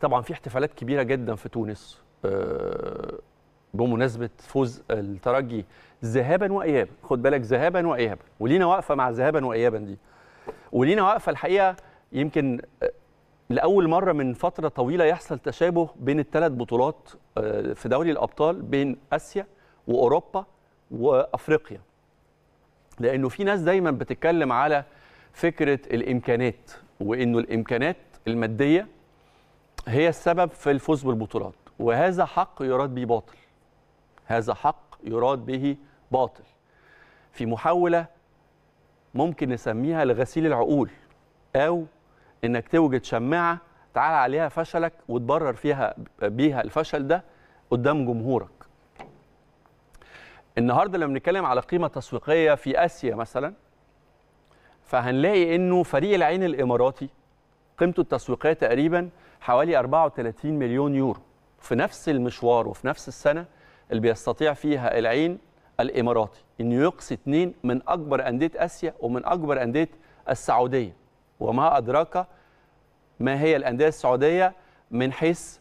طبعا في احتفالات كبيره جدا في تونس آه، بمناسبه فوز الترجي ذهابا وايابا خد بالك ذهابا وايابا ولينا واقفه مع ذهابا وايابا دي ولينا واقفه الحقيقه يمكن آه، لاول مره من فتره طويله يحصل تشابه بين الثلاث بطولات آه، في دوري الابطال بين اسيا واوروبا وافريقيا لانه في ناس دايما بتتكلم على فكره الامكانات وانه الامكانات الماديه هي السبب في الفوز بالبطولات وهذا حق يراد به باطل هذا حق يراد به باطل في محاولة ممكن نسميها لغسيل العقول أو إنك توجد شماعة تعال عليها فشلك وتبرر فيها بيها الفشل ده قدام جمهورك النهاردة لما بنتكلم على قيمة تسويقية في آسيا مثلا فهنلاقي إنه فريق العين الإماراتي قيمته التسويقية تقريبا حوالي 34 مليون يورو في نفس المشوار وفي نفس السنه اللي بيستطيع فيها العين الاماراتي انه يقصي اثنين من اكبر انديه اسيا ومن اكبر انديه السعوديه وما ادراك ما هي الانديه السعوديه من حيث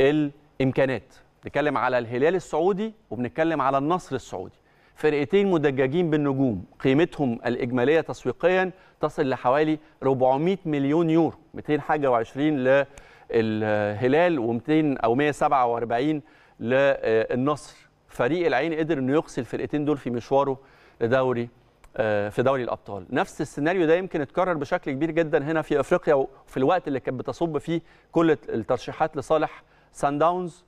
الامكانات بنتكلم على الهلال السعودي وبنتكلم على النصر السعودي فرقتين مدججين بالنجوم قيمتهم الاجماليه تسويقيا تصل لحوالي 400 مليون يورو 200 حاجه و20 ل الهلال و200 او 147 للنصر فريق العين قدر انه يغسل الفرقتين دول في مشواره لدوري آه، في دوري الابطال نفس السيناريو ده يمكن اتكرر بشكل كبير جدا هنا في افريقيا وفي الوقت اللي كانت بتصب فيه كل الترشيحات لصالح سان داونز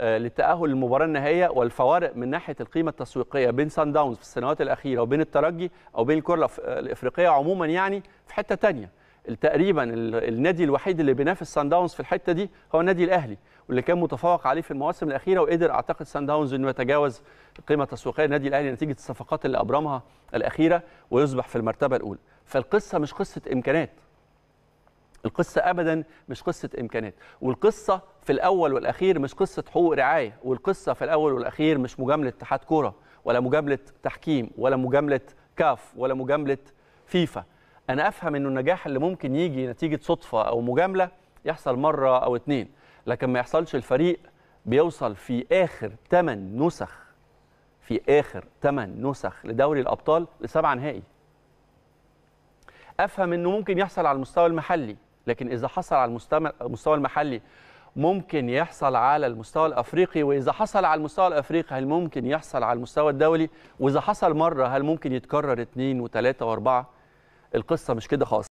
للتاهل آه، للمباراه النهائيه والفوارق من ناحيه القيمه التسويقيه بين سان داونز في السنوات الاخيره وبين الترجي او بين الكره الافريقيه عموما يعني في حته ثانيه تقريبا النادي الوحيد اللي بينافس سان داونز في الحته دي هو النادي الاهلي واللي كان متفوق عليه في المواسم الاخيره وقدر اعتقد سان داونز انه يتجاوز القيمه التسويقيه للنادي الاهلي نتيجه الصفقات اللي ابرمها الاخيره ويصبح في المرتبه الاولى فالقصه مش قصه امكانات القصة أبدا مش قصة إمكانات والقصة في الأول والأخير مش قصة حقوق رعاية والقصة في الأول والأخير مش مجاملة اتحاد كوره ولا مجاملة تحكيم ولا مجاملة كاف ولا مجاملة فيفا انا افهم انه النجاح اللي ممكن يجي نتيجه صدفه او مجامله يحصل مره او اتنين لكن ما يحصلش الفريق بيوصل في اخر 8 نسخ في اخر 8 نسخ لدوري الابطال لسبعه نهائي افهم انه ممكن يحصل على المستوى المحلي لكن اذا حصل على المستوى المحلي ممكن يحصل على المستوى الافريقي واذا حصل على المستوى الافريقي هل ممكن يحصل على المستوى الدولي واذا حصل مره هل ممكن يتكرر اثنين وثلاثه واربعه القصه مش كده خالص